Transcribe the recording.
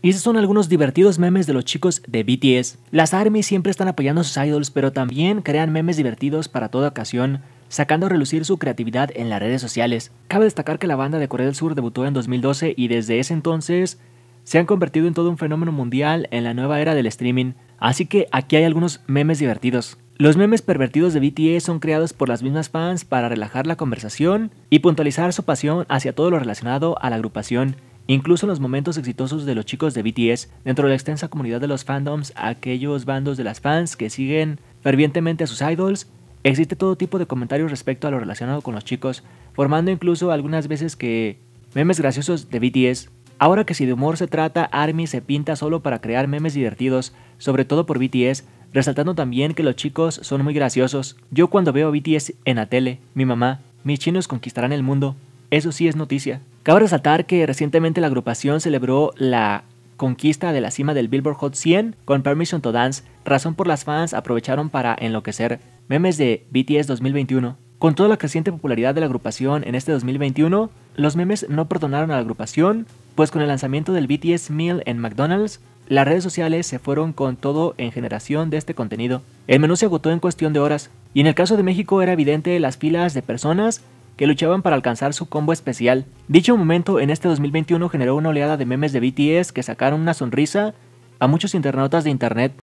Y estos son algunos divertidos memes de los chicos de BTS. Las ARMY siempre están apoyando a sus idols, pero también crean memes divertidos para toda ocasión, sacando a relucir su creatividad en las redes sociales. Cabe destacar que la banda de Corea del Sur debutó en 2012 y desde ese entonces se han convertido en todo un fenómeno mundial en la nueva era del streaming. Así que aquí hay algunos memes divertidos. Los memes pervertidos de BTS son creados por las mismas fans para relajar la conversación y puntualizar su pasión hacia todo lo relacionado a la agrupación. Incluso en los momentos exitosos de los chicos de BTS, dentro de la extensa comunidad de los fandoms, aquellos bandos de las fans que siguen fervientemente a sus idols, existe todo tipo de comentarios respecto a lo relacionado con los chicos, formando incluso algunas veces que memes graciosos de BTS. Ahora que si de humor se trata, ARMY se pinta solo para crear memes divertidos, sobre todo por BTS, resaltando también que los chicos son muy graciosos. Yo cuando veo a BTS en la tele, mi mamá, mis chinos conquistarán el mundo, eso sí es noticia. Cabe resaltar que recientemente la agrupación celebró la conquista de la cima del Billboard Hot 100 con Permission to Dance, razón por las fans aprovecharon para enloquecer memes de BTS 2021. Con toda la creciente popularidad de la agrupación en este 2021, los memes no perdonaron a la agrupación, pues con el lanzamiento del BTS Meal en McDonald's, las redes sociales se fueron con todo en generación de este contenido. El menú se agotó en cuestión de horas, y en el caso de México era evidente las filas de personas que luchaban para alcanzar su combo especial. Dicho momento en este 2021 generó una oleada de memes de BTS que sacaron una sonrisa a muchos internautas de internet.